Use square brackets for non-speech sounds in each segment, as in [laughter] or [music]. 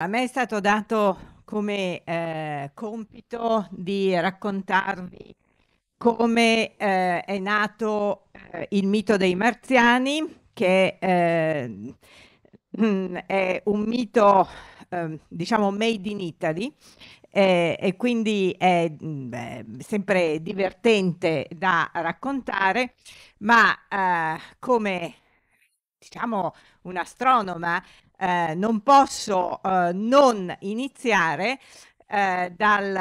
A me è stato dato come eh, compito di raccontarvi come eh, è nato eh, il mito dei marziani, che eh, mm, è un mito, ehm, diciamo, made in Italy, e quindi è beh, mm, sempre divertente da raccontare, ma eh, come diciamo un'astronoma eh, non posso eh, non iniziare eh, dal,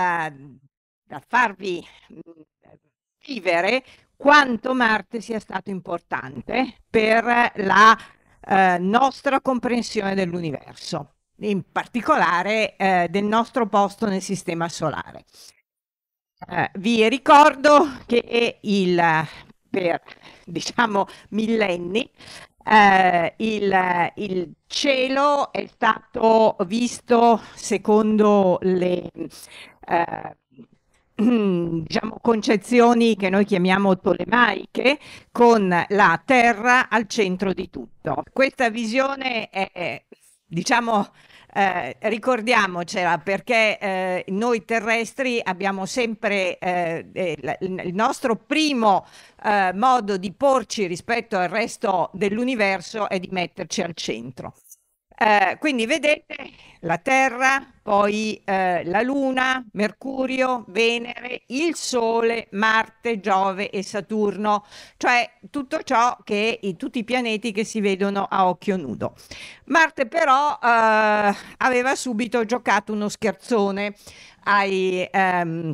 dal, farvi mm, vivere quanto Marte sia stato importante per la eh, nostra comprensione dell'universo, in particolare eh, del nostro posto nel Sistema Solare. Eh, vi ricordo che il, per diciamo millenni eh, il, il, cielo è stato visto secondo le eh, [clears throat] diciamo, concezioni che noi chiamiamo tolemaiche, con la terra al centro di tutto. Questa visione è, diciamo, eh, ricordiamocela perché eh, noi terrestri abbiamo sempre eh, eh, il nostro primo modo di porci rispetto al resto dell'universo è di metterci al centro. quindi vedete la Terra, poi eh, la Luna, Mercurio, Venere, il Sole, Marte, Giove e Saturno, cioè tutto ciò che i, tutti i pianeti che si vedono a occhio nudo. Marte però eh, aveva subito giocato uno scherzone ai... Ehm,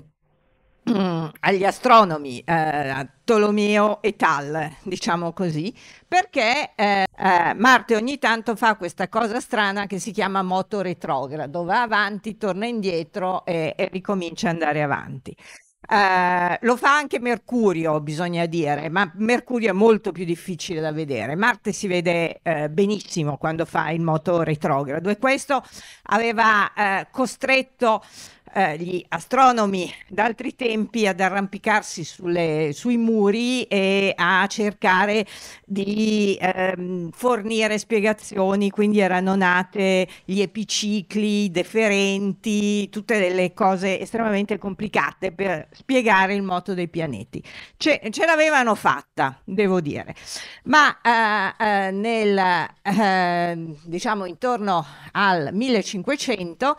Mm, agli astronomi eh, Tolomeo e Tal, diciamo così, perché eh, eh, Marte ogni tanto fa questa cosa strana che si chiama moto retrogrado, va avanti, torna indietro e, e ricomincia ad andare avanti. Uh, lo fa anche Mercurio, bisogna dire, ma Mercurio è molto più difficile da vedere. Marte si vede uh, benissimo quando fa il moto retrogrado e questo aveva uh, costretto eh, gli astronomi d'altri tempi ad arrampicarsi sulle, sui muri e a cercare di ehm, fornire spiegazioni, quindi erano nate gli epicicli, i deferenti, tutte delle cose estremamente complicate per spiegare il moto dei pianeti. Ce, ce l'avevano fatta, devo dire, ma eh, eh, nel, eh, diciamo intorno al 1500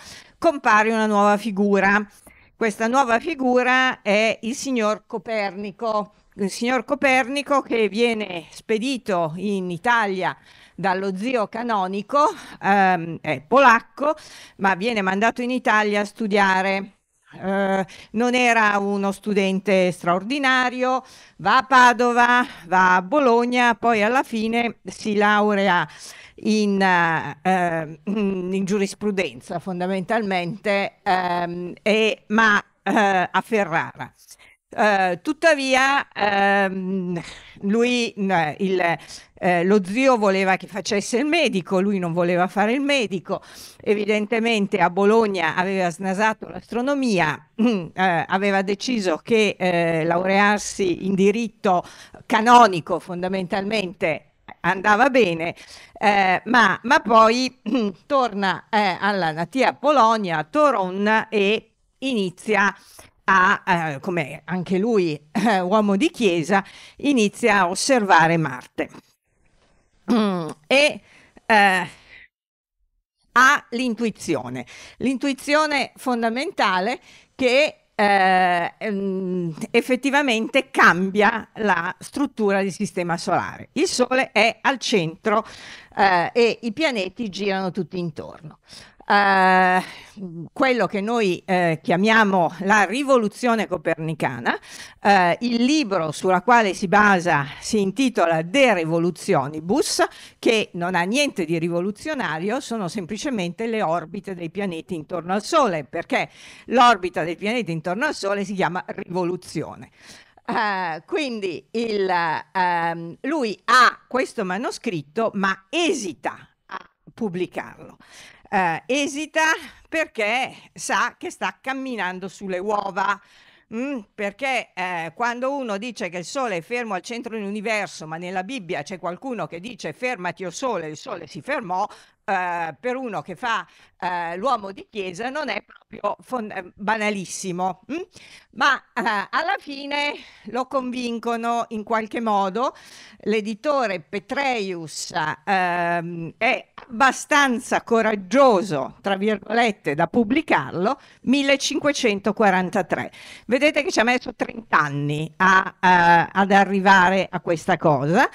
compare una nuova figura. Questa nuova figura è il signor Copernico, il signor Copernico che viene spedito in Italia dallo zio canonico, ehm, è polacco, ma viene mandato in Italia a studiare. Eh, non era uno studente straordinario, va a Padova, va a Bologna, poi alla fine si laurea in, eh, ehm, in giurisprudenza fondamentalmente, ehm, e, ma eh, a Ferrara. Eh, tuttavia, ehm, lui, eh, il, eh, lo zio voleva che facesse il medico, lui non voleva fare il medico, evidentemente a Bologna aveva snasato l'astronomia, eh, aveva deciso che eh, laurearsi in diritto canonico fondamentalmente andava bene, eh, ma, ma, poi [clears throat] torna eh, alla natia Polonia, a Toron, e inizia a, eh, come anche lui eh, uomo di chiesa, inizia a osservare Marte. Mm, e eh, ha l'intuizione, l'intuizione fondamentale che eh, ehm, effettivamente cambia la struttura del sistema solare. Il Sole è al centro eh, e i pianeti girano tutti intorno. Eh, quello che noi eh, chiamiamo la rivoluzione copernicana. Eh, il libro sulla quale si basa si intitola De Revolutionibus, che non ha niente di rivoluzionario, sono semplicemente le orbite dei pianeti intorno al Sole, perché l'orbita dei pianeti intorno al Sole si chiama rivoluzione. Uh, quindi il, uh, lui ha questo manoscritto ma esita a pubblicarlo eh, esita perché sa che sta camminando sulle uova. Mm, perché eh, quando uno dice che il Sole è fermo al centro dell'universo, ma nella Bibbia c'è qualcuno che dice fermati o oh Sole, il Sole si fermò, eh, per uno che fa eh, l'uomo di chiesa non è proprio fond- eh, banalissimo, mh? Mm? ma eh, alla fine lo convincono in qualche modo. L'editore Petreius ehm, è abbastanza coraggioso, tra virgolette, da pubblicarlo, 1543. Vedete che ci ha messo 30 anni a, a, eh, ad arrivare a questa cosa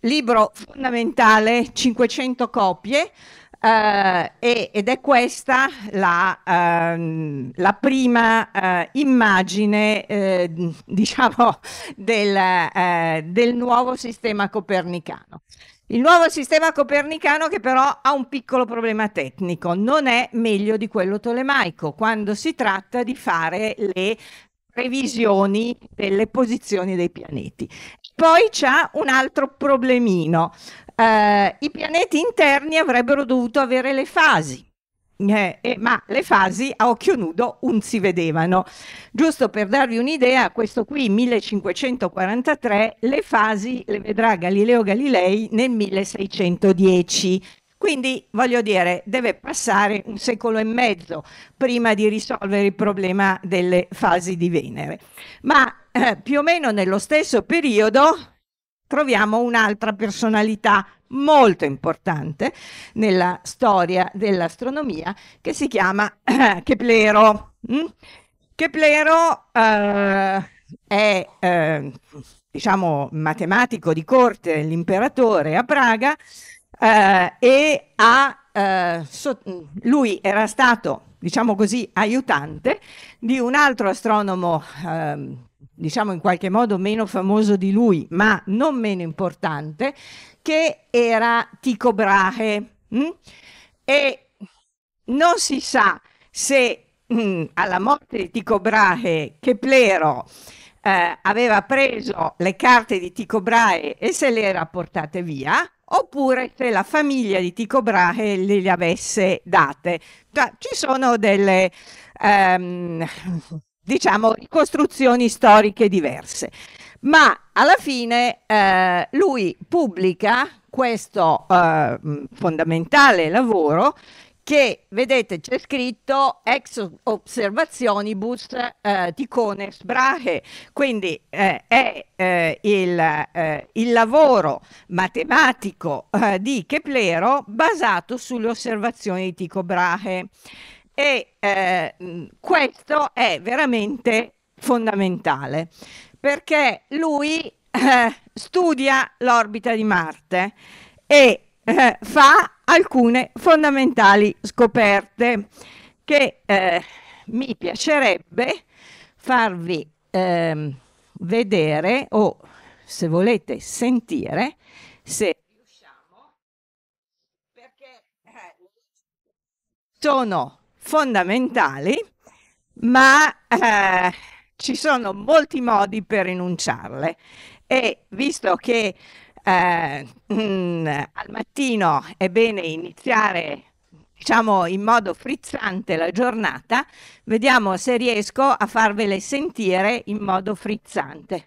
libro fondamentale, 500 copie, eh, ed è questa la, ehm, la prima eh, immagine, eh, diciamo, del, eh, del nuovo sistema copernicano. Il nuovo sistema copernicano che però ha un piccolo problema tecnico, non è meglio di quello tolemaico quando si tratta di fare le previsioni delle posizioni dei pianeti. Poi c'è un altro problemino. Eh, I pianeti interni avrebbero dovuto avere le fasi. Eh, eh, ma le fasi a occhio nudo non si vedevano. Giusto per darvi un'idea, questo qui 1543, le fasi le vedrà Galileo Galilei nel 1610 quindi, voglio dire, deve passare un secolo e mezzo prima di risolvere il problema delle fasi di Venere. Ma eh, più o meno nello stesso periodo troviamo un'altra personalità molto importante nella storia dell'astronomia che si chiama eh, Keplero. Mm? Keplero eh, è, eh, diciamo, matematico di corte l'imperatore a Praga eh, e ha, eh, so, lui era stato, diciamo così, aiutante di un altro astronomo, eh, diciamo in qualche modo meno famoso di lui, ma non meno importante, che era Tycho Brahe. Mh? Hm? E non si sa se mh, hm, alla morte di Tycho Brahe Keplero eh, aveva preso le carte di Tycho Brahe e se le era portate via, oppure se la famiglia di Tycho Brahe le, le avesse date. Ci sono delle ehm, diciamo ricostruzioni storiche diverse. Ma alla fine eh, lui pubblica questo eh, fondamentale lavoro che vedete c'è scritto ex observationibus eh, ticones brahe, quindi eh, è eh, il, eh, il, lavoro matematico eh, di Keplero basato sulle osservazioni di Tico Brahe e eh, questo è veramente fondamentale perché lui studia l'orbita di Marte e fa alcune fondamentali scoperte che eh, mi piacerebbe farvi eh, vedere o se volete sentire se riusciamo perché eh, sono fondamentali ma eh, ci sono molti modi per enunciarle e visto che eh, mh, mm, al mattino è bene iniziare diciamo in modo frizzante la giornata, vediamo se riesco a farvele sentire in modo frizzante.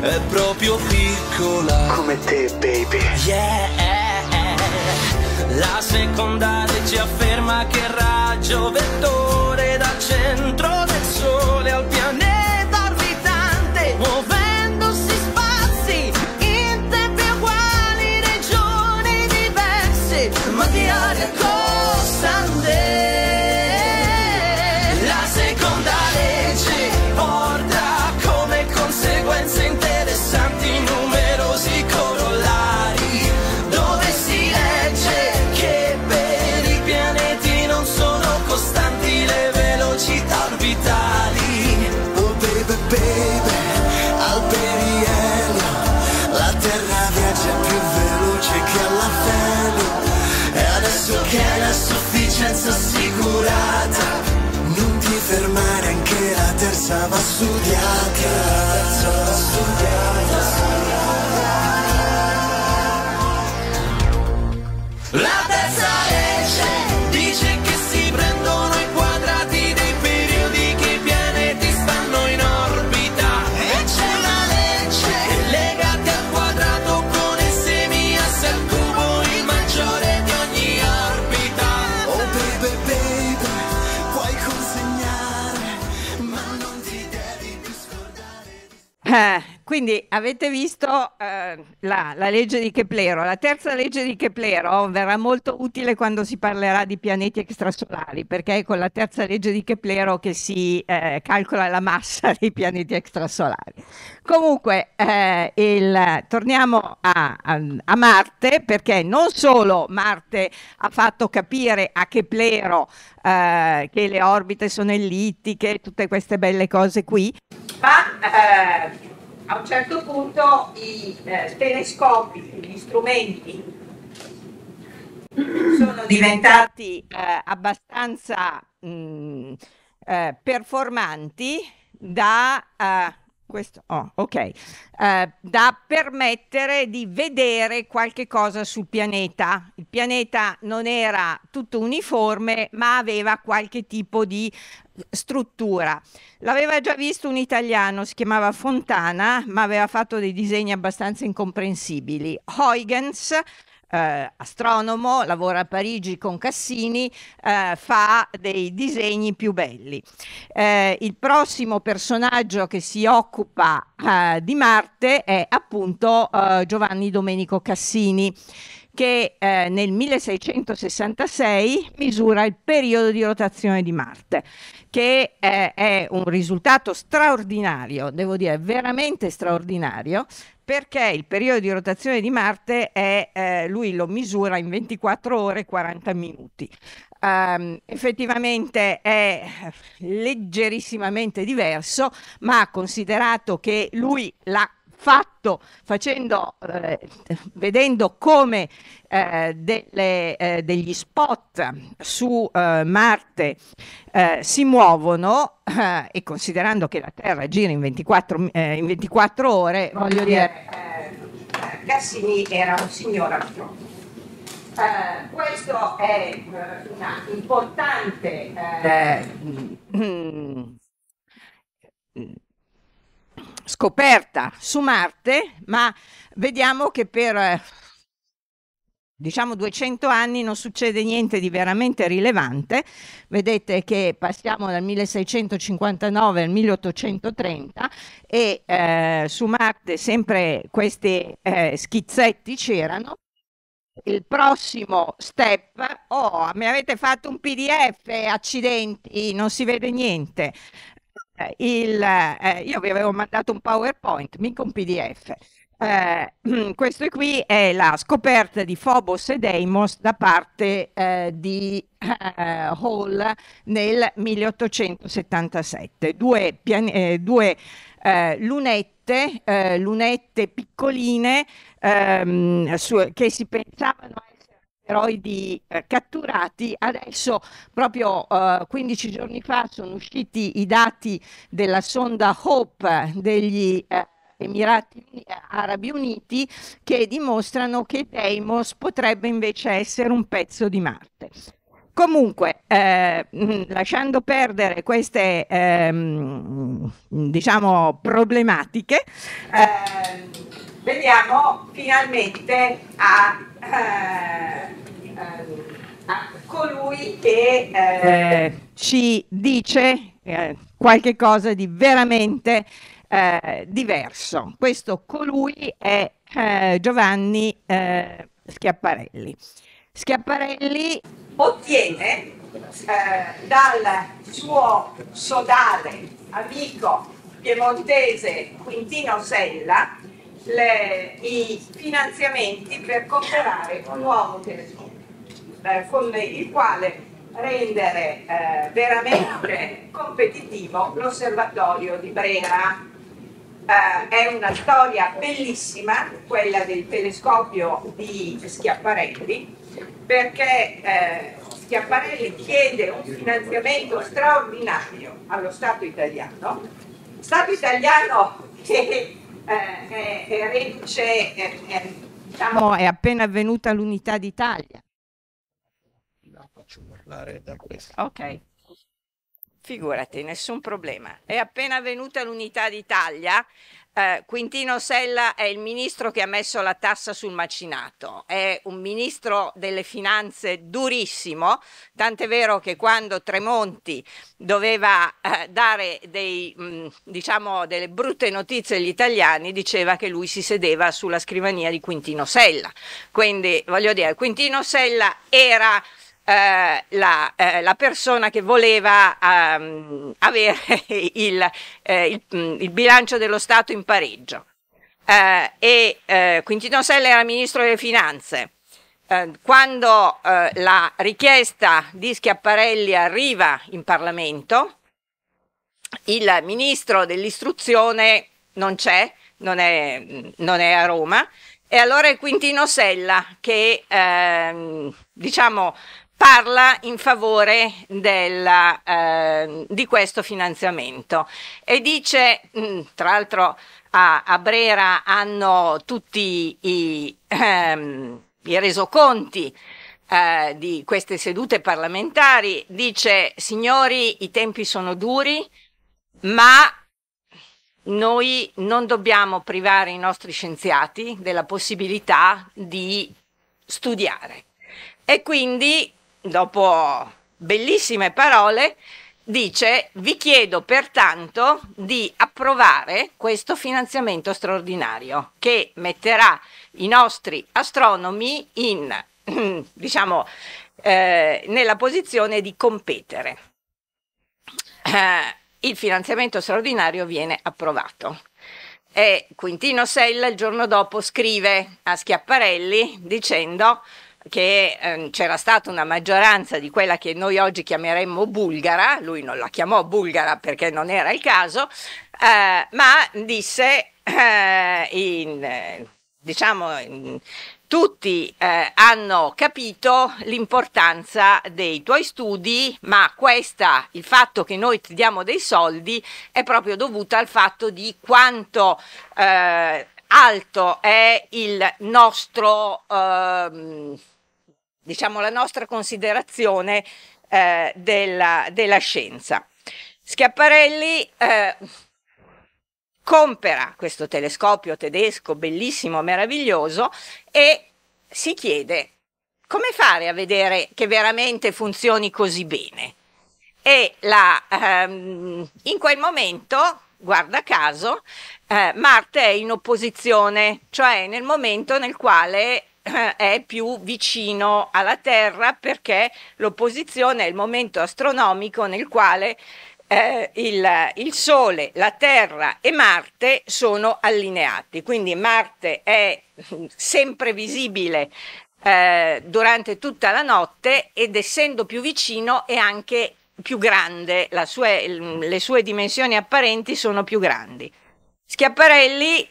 è proprio piccola. Come te, baby. Yeah. La seconda legge afferma che il raggio vettore studiata Quindi avete visto eh, la, la, legge di Keplero, la terza legge di Keplero verrà molto utile quando si parlerà di pianeti extrasolari, perché è con la terza legge di Keplero che si eh, calcola la massa [laughs] dei pianeti extrasolari. Comunque, eh, il, torniamo a, a, a, Marte, perché non solo Marte ha fatto capire a Keplero eh, che le orbite sono ellittiche, tutte queste belle cose qui, ma eh, a un certo punto i eh, telescopi, gli strumenti sono diventati eh, abbastanza mh, mm, eh, performanti da, eh, questo, oh, okay, eh, da permettere di vedere qualche cosa sul pianeta. Il pianeta non era tutto uniforme, ma aveva qualche tipo di struttura. L'aveva già visto un italiano, si chiamava Fontana, ma aveva fatto dei disegni abbastanza incomprensibili. Huygens eh, astronomo, lavora a Parigi con Cassini, eh, fa dei disegni più belli. Eh, il prossimo personaggio che si occupa eh, di Marte è appunto eh, Giovanni Domenico Cassini che eh, nel 1666 misura il periodo di rotazione di Marte, che eh, è un risultato straordinario, devo dire veramente straordinario, perché il periodo di rotazione di Marte è, eh, lui lo misura in 24 ore e 40 minuti. Um, effettivamente è leggerissimamente diverso, ma considerato che lui l'ha fatto facendo, eh, vedendo come eh, delle, eh, degli spot su eh, Marte eh, si muovono eh, e considerando che la Terra gira in 24, in 24 ore, voglio dire, Cassini era un signor anziano. Uh, questo è uh, una importante uh, scoperta su Marte, ma vediamo che per eh, diciamo 200 anni non succede niente di veramente rilevante. Vedete che passiamo dal 1659 al 1830 e eh, su Marte sempre questi eh, schizzetti c'erano. Il prossimo step, oh, mi avete fatto un PDF, accidenti, non si vede niente il, eh, io vi avevo mandato un PowerPoint, mica un PDF. Eh, [clears throat] questo qui è la scoperta di Phobos e Deimos da parte eh, di eh, Hall nel 1877. Due, eh, due eh, lunette, eh, lunette, piccoline ehm, su, che si pensavano steroidi eh, catturati. Adesso, proprio eh, 15 giorni fa, sono usciti i dati della sonda Hope degli eh, Emirati Arabi Uniti che dimostrano che Deimos potrebbe invece essere un pezzo di Marte. Comunque, eh, lasciando perdere queste ehm, diciamo, problematiche, eh, veniamo finalmente a eh, eh, a colui che eh, eh, ci dice eh, qualche cosa di veramente eh, diverso. Questo colui è Giovanni Schiapparelli. Schiapparelli ottiene dal suo sodale amico piemontese Quintino Sella le, i finanziamenti per comprare un nuovo telescopio eh, con il quale rendere eh, veramente competitivo l'osservatorio di Brera. Eh, è una storia bellissima quella del telescopio di Schiaparelli perché eh, Schiaparelli chiede un finanziamento straordinario allo Stato italiano, Stato italiano che eh, eh, reduce, eh, diciamo, è appena avvenuta l'unità d'Italia. La faccio parlare da questo. Ok. Figurati, nessun problema. È appena avvenuta l'unità d'Italia, eh, Quintino Sella è il ministro che ha messo la tassa sul macinato, è un ministro delle finanze durissimo, tant'è vero che quando Tremonti doveva eh, dare dei, mh, mm, diciamo, delle brutte notizie agli italiani diceva che lui si sedeva sulla scrivania di Quintino Sella. Quindi voglio dire, Quintino Sella era eh, la, eh, la, persona che voleva um, avere [laughs] il, eh, il, mm, il, bilancio dello Stato in pareggio. Eh, e eh, Quintino Sella era ministro delle finanze. Eh, quando la richiesta di Schiaparelli arriva in Parlamento, il ministro dell'istruzione non c'è, non è, mm, non è a Roma, e allora è Quintino Sella che ehm, diciamo parla in favore della, eh, di questo finanziamento e dice, mm, tra l'altro a, a, Brera hanno tutti i, ehm, i resoconti eh, di queste sedute parlamentari, dice signori i tempi sono duri, ma noi non dobbiamo privare i nostri scienziati della possibilità di studiare. E quindi dopo bellissime parole, dice vi chiedo pertanto di approvare questo finanziamento straordinario che metterà i nostri astronomi in, [clears throat] diciamo, eh, nella posizione di competere. Eh, il finanziamento straordinario viene approvato. E Quintino Sella il giorno dopo scrive a Schiaparelli dicendo che ehm, c'era stata una maggioranza di quella che noi oggi chiameremmo bulgara, lui non la chiamò bulgara perché non era il caso, eh, ma disse eh, in, diciamo in, tutti eh, hanno capito l'importanza dei tuoi studi, ma questa, il fatto che noi ti diamo dei soldi è proprio dovuto al fatto di quanto eh, alto è il nostro, ehm, diciamo la nostra considerazione eh, della, della, scienza. Schiaparelli eh, compra questo telescopio tedesco bellissimo, meraviglioso e si chiede come fare a vedere che veramente funzioni così bene. E la, ehm, in quel momento guarda caso, eh, Marte è in opposizione, cioè nel momento nel quale eh, è più vicino alla Terra perché l'opposizione è il momento astronomico nel quale eh, il, il, Sole, la Terra e Marte sono allineati. Quindi Marte è sempre visibile eh, durante tutta la notte ed essendo più vicino è anche più grande, sue, le sue dimensioni apparenti sono più grandi. Schiaparelli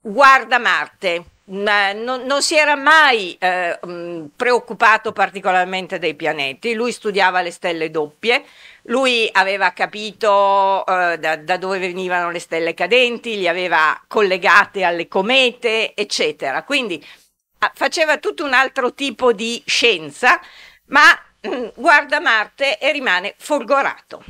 guarda Marte, non, non si era mai eh, mm, preoccupato particolarmente dei pianeti, lui studiava le stelle doppie, lui aveva capito eh, da, da, dove venivano le stelle cadenti, li aveva collegate alle comete, eccetera. Quindi ah, faceva tutto un altro tipo di scienza, ma guarda Marte e rimane folgorato.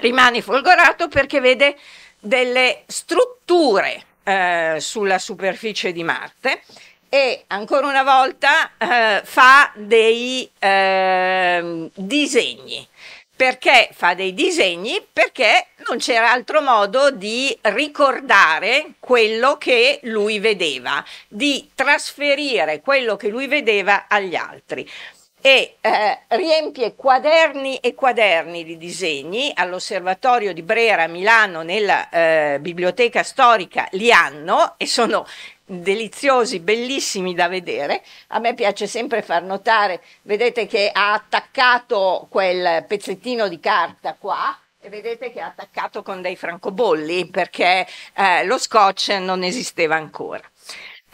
Rimane folgorato perché vede delle strutture eh, sulla superficie di Marte e ancora una volta eh, fa dei eh, disegni. Perché fa dei disegni? Perché non c'era altro modo di ricordare quello che lui vedeva, di trasferire quello che lui vedeva agli altri e eh, riempie quaderni e quaderni di disegni all'osservatorio di Brera a Milano nella eh, biblioteca storica li hanno e sono deliziosi, bellissimi da vedere. A me piace sempre far notare, vedete che ha attaccato quel pezzettino di carta qua e vedete che ha attaccato con dei francobolli perché eh, lo scotch non esisteva ancora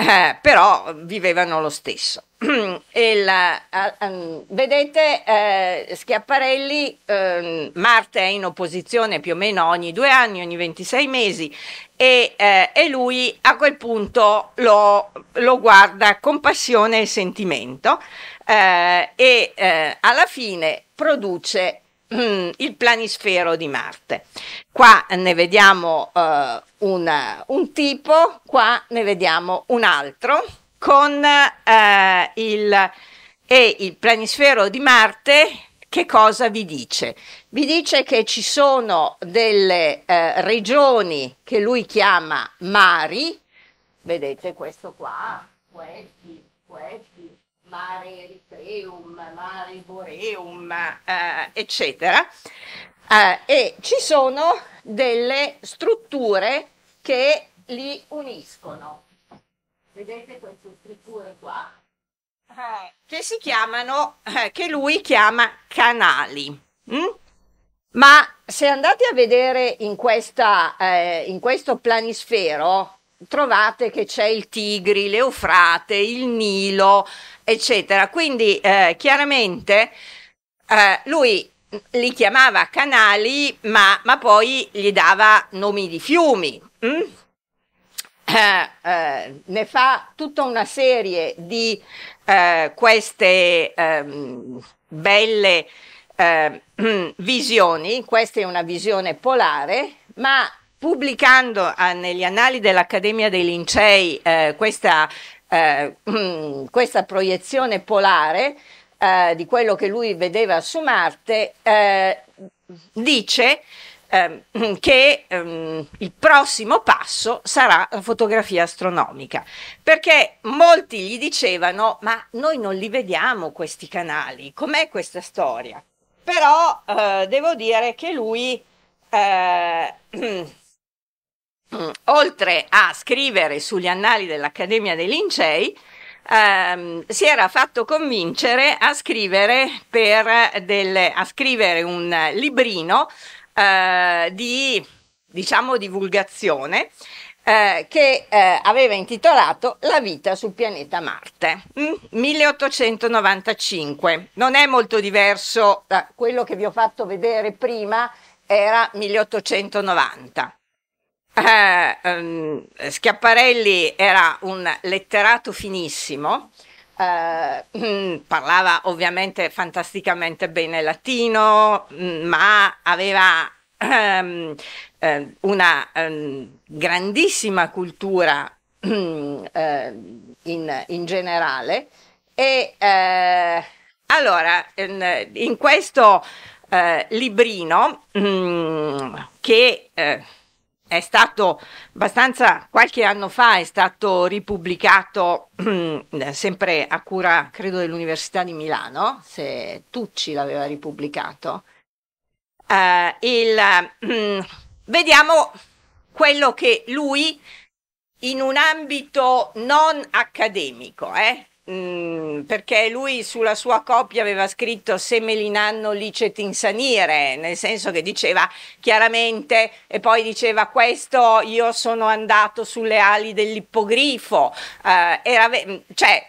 eh, però vivevano lo stesso. [clears throat] La, uh, vedete eh, Schiaparelli, eh, Marte è in opposizione più o meno ogni due anni, ogni 26 mesi e, eh, e lui a quel punto lo, lo, guarda con passione e sentimento eh, e eh, alla fine produce Mm, il planisfero di Marte. Qua ne vediamo eh, un, un, tipo, qua ne vediamo un altro con eh, il, e il planisfero di Marte che cosa vi dice? Vi dice che ci sono delle eh, regioni che lui chiama mari, vedete questo qua, questi, questi, mare Eritreum, mare Boreum, eh, eccetera. Eh, e ci sono delle strutture che li uniscono. Vedete queste strutture qua? Eh, che si chiamano, eh, che lui chiama canali. Mm? Ma se andate a vedere in, questa, eh, in questo planisfero, trovate che c'è il Tigri, l'Eufrate, il Nilo, eccetera. Quindi eh, chiaramente eh, lui li chiamava canali, ma, ma, poi gli dava nomi di fiumi. Mm? Eh, ne fa tutta una serie di eh, queste ehm, belle eh, [clears throat] visioni. Questa è una visione polare, ma pubblicando eh, negli annali dell'Accademia dei Lincei eh, questa, eh, mm, questa, proiezione polare eh, di quello che lui vedeva su Marte, eh, dice ehm, che um, il prossimo passo sarà la fotografia astronomica, perché molti gli dicevano ma noi non li vediamo questi canali, com'è questa storia? Però uh, devo dire che lui uh, [clears throat] Mm, oltre a scrivere sugli annali dell'Accademia dei Lincei, ehm, si era fatto convincere a scrivere, delle, a scrivere un librino eh, di diciamo, divulgazione eh, che eh, aveva intitolato La vita sul pianeta Marte, 1895. Mm, non è molto diverso da quello che vi ho fatto vedere prima, era 1890. Eh, ehm, Schiaparelli era un letterato finissimo, eh, mm, parlava ovviamente fantasticamente bene latino, mm, ma aveva ehm, eh, una ehm, grandissima cultura mm, eh, in, in, generale e eh, allora in, in questo eh, librino che è stato abbastanza qualche anno fa è stato ripubblicato [clears throat] sempre a cura credo dell'Università di Milano, se Tucci l'aveva ripubblicato. Uh, il, uh, vediamo quello che lui in un ambito non accademico, eh, Mm, perché lui sulla sua coppia aveva scritto Semelinanno licet insanire, nel senso che diceva chiaramente e poi diceva questo io sono andato sulle ali dell'ippogrifo, eh, era, mm, cioè,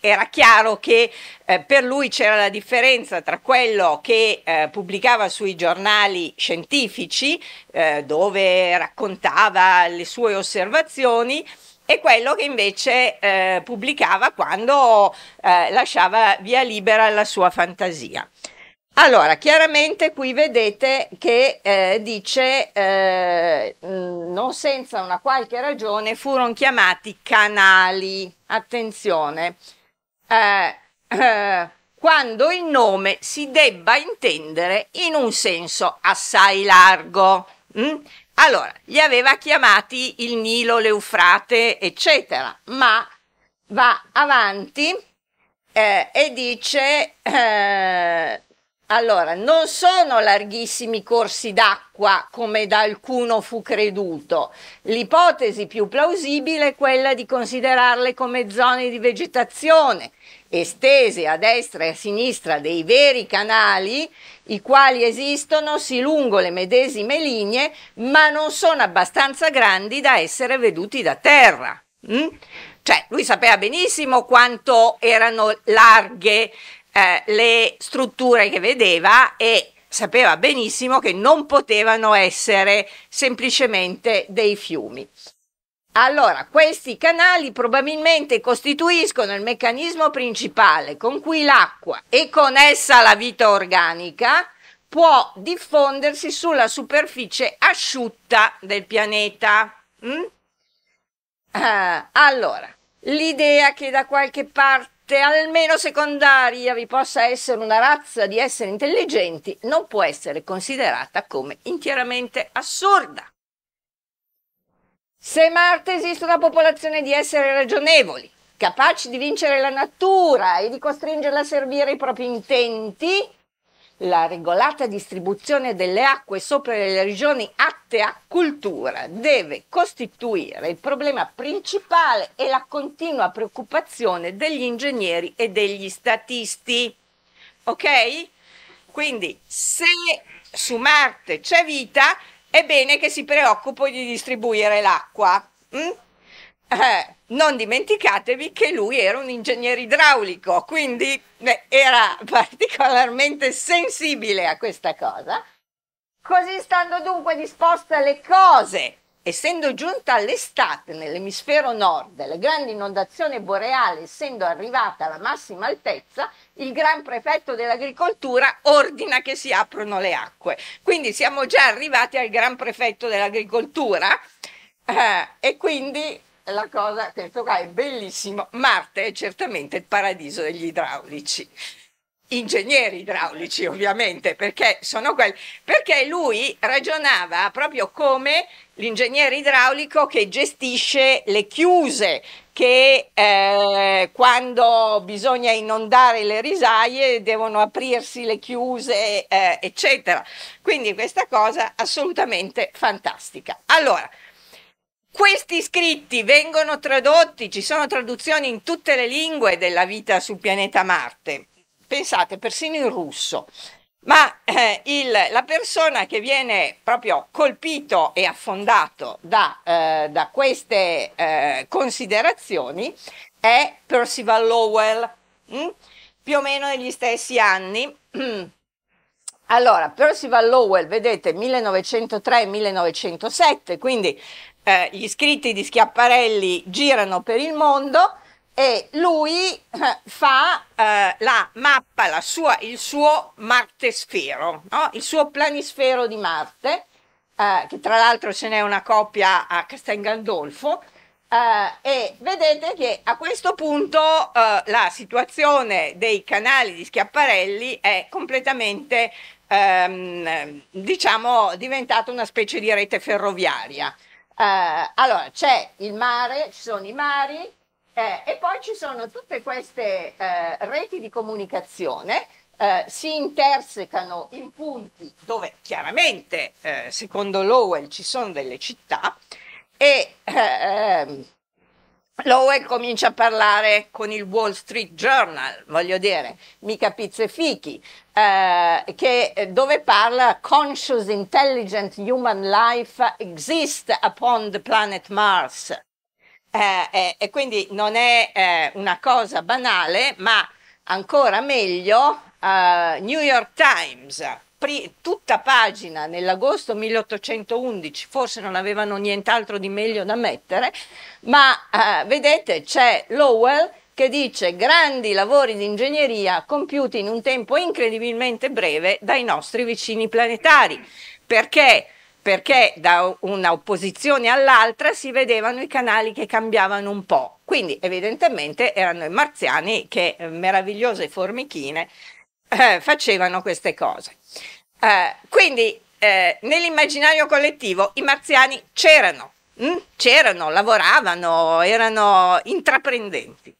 era chiaro che eh, per lui c'era la differenza tra quello che eh, pubblicava sui giornali scientifici, eh, dove raccontava le sue osservazioni, e quello che invece eh, pubblicava quando eh, lasciava via libera la sua fantasia. Allora, chiaramente qui vedete che eh, dice eh, mm, non senza una qualche ragione furono chiamati canali. Attenzione, eh, eh, quando il nome si debba intendere in un senso assai largo. Mh? Mm? Allora, li aveva chiamati il Nilo, l'Eufrate, eccetera, ma va avanti eh, e dice, eh, allora, non sono larghissimi corsi d'acqua come da alcuno fu creduto. L'ipotesi più plausibile è quella di considerarle come zone di vegetazione, estese a destra e a sinistra dei veri canali, i quali esistono sì lungo le medesime linee, ma non sono abbastanza grandi da essere veduti da terra. Mm? Cioè, lui sapeva benissimo quanto erano larghe eh, le strutture che vedeva e sapeva benissimo che non potevano essere semplicemente dei fiumi. Allora, questi canali probabilmente costituiscono il meccanismo principale con cui l'acqua e con essa la vita organica può diffondersi sulla superficie asciutta del pianeta. Mm? Ah, allora, l'idea che da qualche parte, almeno secondaria, vi possa essere una razza di esseri intelligenti non può essere considerata come interamente assurda. Se Marte esiste una popolazione di esseri ragionevoli, capaci di vincere la natura e di costringerla a servire i propri intenti, la regolata distribuzione delle acque sopra le regioni atte a cultura deve costituire il problema principale e la continua preoccupazione degli ingegneri e degli statisti. Ok? Quindi se su Marte c'è vita, è bene che si preoccupi di distribuire l'acqua. Mm? Eh, non dimenticatevi che lui era un ingegnere idraulico, quindi beh, era particolarmente sensibile a questa cosa. Così stando dunque disposte le cose essendo giunta all'estate nell'emisfero nord, la grande inondazione boreale essendo arrivata alla massima altezza, il gran prefetto dell'agricoltura ordina che si aprano le acque. Quindi siamo già arrivati al gran prefetto dell'agricoltura eh, e quindi la cosa, questo qua è bellissimo, Marte è certamente il paradiso degli idraulici ingegneri idraulici ovviamente, perché sono quelli, perché lui ragionava proprio come l'ingegnere idraulico che gestisce le chiuse, che eh, quando bisogna inondare le risaie devono aprirsi le chiuse, eh, eccetera. Quindi questa cosa assolutamente fantastica. Allora, questi scritti vengono tradotti, ci sono traduzioni in tutte le lingue della vita sul pianeta Marte pensate, persino in russo. Ma eh, il, la persona che viene proprio colpito e affondato da, eh, da queste eh, considerazioni è Percival Lowell, mh? Mm? più o meno negli stessi anni. [clears throat] Allora, Percival Lowell, vedete, 1903-1907, quindi eh, gli scritti di Schiaparelli girano per il mondo e lui eh, fa eh, la mappa, la sua, il suo martesfero, no? il suo planisfero di Marte, eh, che tra l'altro ce n'è una coppia a Castel Gandolfo, eh, e vedete che a questo punto eh, la situazione dei canali di Schiaparelli è completamente, ehm, diciamo, diventata una specie di rete ferroviaria. Eh, allora, c'è il mare, ci sono i mari, eh, e poi ci sono tutte queste eh, reti di comunicazione eh, si intersecano in punti dove chiaramente, eh, secondo Lowell, ci sono delle città e eh, ehm, Lowell comincia a parlare con il Wall Street Journal, voglio dire, mica pizze fichi, eh, che, eh, dove parla Conscious Intelligent Human Life Exists upon the planet Mars eh, eh, e quindi non è eh, una cosa banale, ma ancora meglio, eh, New York Times, tutta pagina nell'agosto 1811, forse non avevano nient'altro di meglio da mettere, ma eh, vedete c'è Lowell che dice grandi lavori di ingegneria compiuti in un tempo incredibilmente breve dai nostri vicini planetari, perché perché da una opposizione all'altra si vedevano i canali che cambiavano un po'. Quindi evidentemente erano i marziani che eh, meravigliose formichine eh, facevano queste cose. Eh, quindi eh, nell'immaginario collettivo i marziani c'erano, hm? c'erano, lavoravano, erano intraprendenti.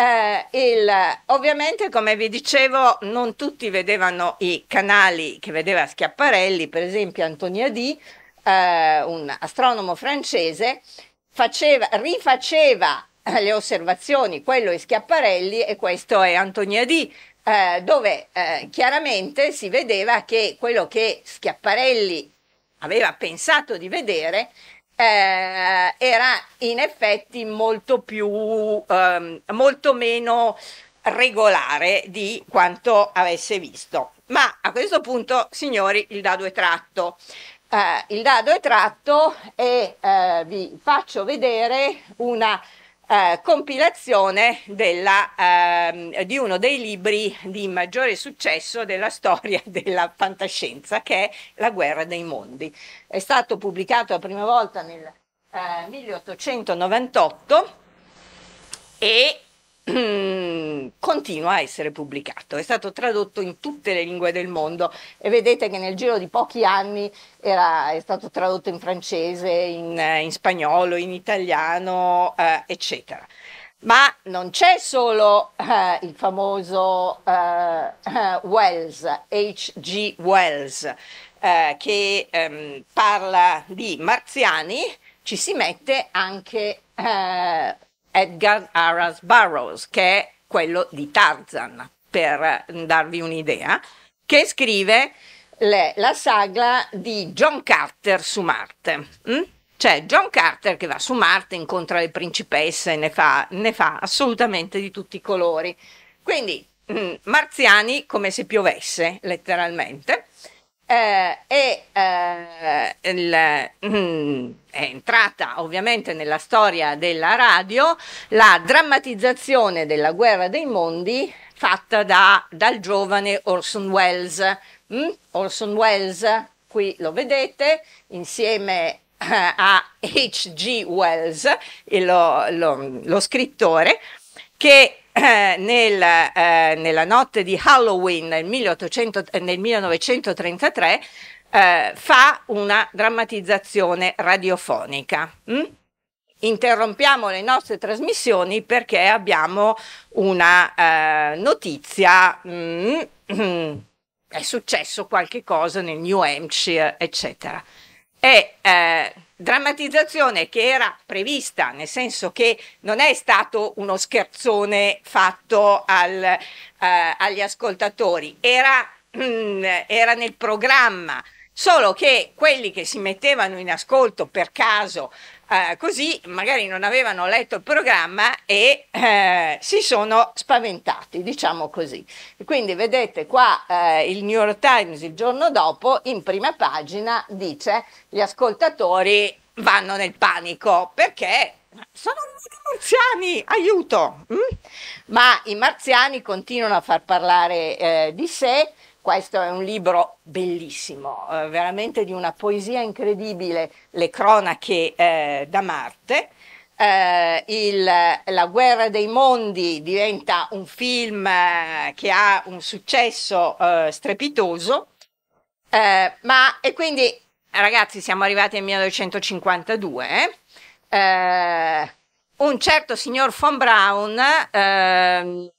Eh, il, ovviamente, come vi dicevo, non tutti vedevano i canali che vedeva Schiaparelli, per esempio Antonia Di, eh, un astronomo francese, faceva, rifaceva eh, le osservazioni, quello è Schiaparelli e questo è Antonia Di, eh, dove eh, chiaramente si vedeva che quello che Schiaparelli aveva pensato di vedere eh, era in effetti molto più, ehm, molto meno regolare di quanto avesse visto. Ma a questo punto, signori, il dado è tratto. Eh, il dado è tratto e eh, vi faccio vedere una eh, compilazione della, eh, di uno dei libri di maggiore successo della storia [laughs] della fantascienza, che è La guerra dei mondi. È stato pubblicato la prima volta nel eh, 1898 e [clears throat] continua a essere pubblicato, è stato tradotto in tutte le lingue del mondo e vedete che nel giro di pochi anni era, è stato tradotto in francese, in, eh, in spagnolo, in italiano, eh, eccetera. Ma non c'è solo eh, il famoso eh, Wells, H.G. Wells, eh, che ehm, parla di marziani, ci si mette anche eh, Edgar Aras Burroughs, che è quello di Tarzan, per darvi un'idea, che scrive le, la saga di John Carter su Marte. Mm? Cioè John Carter che va su Marte, incontra le principesse, ne fa, ne fa assolutamente di tutti i colori. Quindi mm, marziani come se piovesse, letteralmente eh, e eh, il, mm, è entrata ovviamente nella storia della radio la drammatizzazione della guerra dei mondi fatta da, dal giovane Orson Welles. Mm? Orson Welles, qui lo vedete, insieme eh, a H.G. Wells, lo, lo, lo scrittore, che eh, nel, eh, nella notte di Halloween nel, 1800, eh, nel 1933 eh, fa una drammatizzazione radiofonica. Mm? Interrompiamo le nostre trasmissioni perché abbiamo una eh, notizia. Mm, [clears throat] è successo qualche cosa nel New Hampshire, eccetera. E drammatizzazione che era prevista, nel senso che non è stato uno scherzone fatto al, eh, agli ascoltatori, era, mm, era nel programma. Solo che quelli che si mettevano in ascolto per caso eh, così magari non avevano letto il programma e eh, si sono spaventati, diciamo così. Quindi vedete qua eh, il New York Times il giorno dopo in prima pagina dice gli ascoltatori vanno nel panico perché sono i marziani, aiuto! Mm? Ma i marziani continuano a far parlare eh, di sé questo è un libro bellissimo, eh, veramente di una poesia incredibile, le cronache eh, da Marte. Eh, il, la guerra dei mondi diventa un film eh, che ha un successo eh, strepitoso, eh, ma e quindi ragazzi siamo arrivati al 1952. Eh, un certo signor von Braun eh,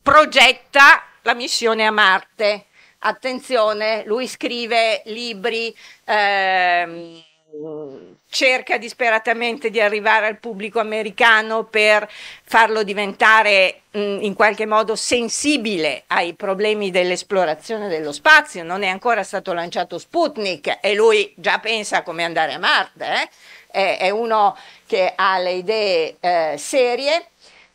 progetta la missione a Marte attenzione, lui scrive libri, ehm, cerca disperatamente di arrivare al pubblico americano per farlo diventare mh, mm, in qualche modo sensibile ai problemi dell'esplorazione dello spazio. Non è ancora stato lanciato Sputnik e lui già pensa come andare a Marte. Eh? È, è, uno che ha le idee eh, serie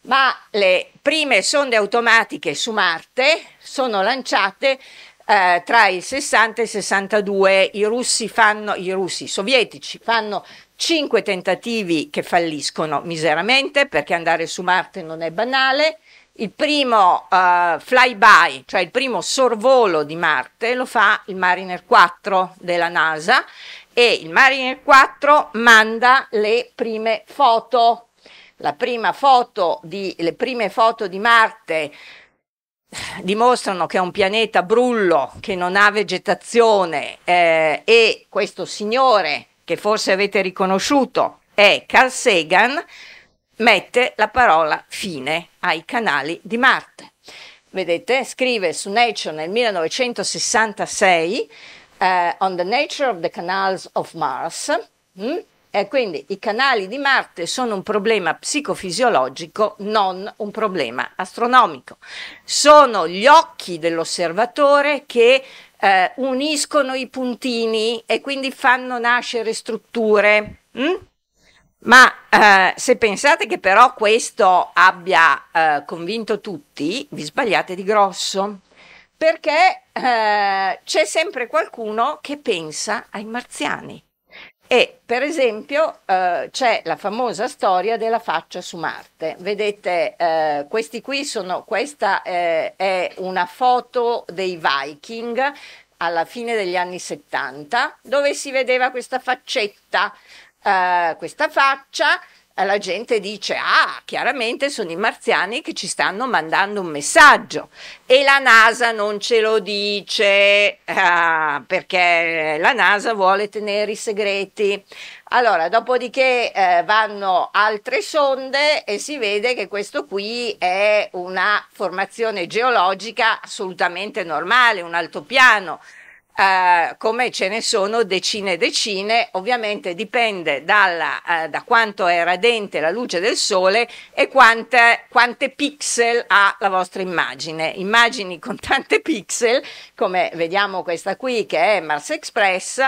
ma le prime sonde automatiche su Marte sono lanciate eh, tra il 60 e il 62 i russi fanno, i russi sovietici fanno cinque tentativi che falliscono miseramente perché andare su Marte non è banale. Il primo uh, flyby, cioè il primo sorvolo di Marte, lo fa il Mariner 4 della NASA e il Mariner 4 manda le prime foto. La prima foto di, le prime foto di Marte dimostrano che è un pianeta brullo, che non ha vegetazione eh, e questo signore che forse avete riconosciuto è Carl Sagan, mette la parola fine ai canali di Marte. Vedete, scrive su Nature nel 1966 uh, eh, On the Nature of the Canals of Mars. Mm? Eh, quindi i canali di Marte sono un problema psicofisiologico, non un problema astronomico. Sono gli occhi dell'osservatore che eh, uniscono i puntini e quindi fanno nascere strutture. Mm? Ma eh, se pensate che però questo abbia eh, convinto tutti, vi sbagliate di grosso, perché eh, c'è sempre qualcuno che pensa ai marziani. E per esempio eh, c'è la famosa storia della faccia su Marte. Vedete, eh, questi qui sono, questa eh, è una foto dei Viking alla fine degli anni 70, dove si vedeva questa faccetta, eh, questa faccia la gente dice, ah, chiaramente sono i marziani che ci stanno mandando un messaggio e la NASA non ce lo dice ah, perché la NASA vuole tenere i segreti. Allora, dopodiché eh, vanno altre sonde e si vede che questo qui è una formazione geologica assolutamente normale, un altopiano eh, come ce ne sono decine e decine, ovviamente dipende dalla, eh, da quanto è radente la luce del sole e quante, quante pixel ha la vostra immagine. Immagini con tante pixel, come vediamo questa qui che è Mars Express,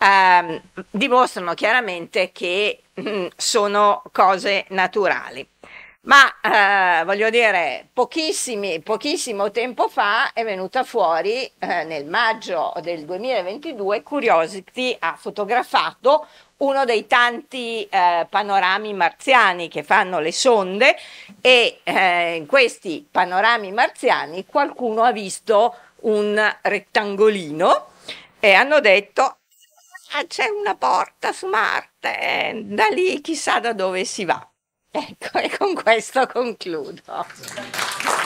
ehm, dimostrano chiaramente che mh, mm, sono cose naturali ma eh, voglio dire, pochissimo tempo fa è venuta fuori eh, nel maggio del 2022 Curiosity ha fotografato uno dei tanti eh, panorami marziani che fanno le sonde e eh, in questi panorami marziani qualcuno ha visto un rettangolino e hanno detto ah, c'è una porta su Marte, eh, da lì chissà da dove si va. Ecco, e con questo concludo.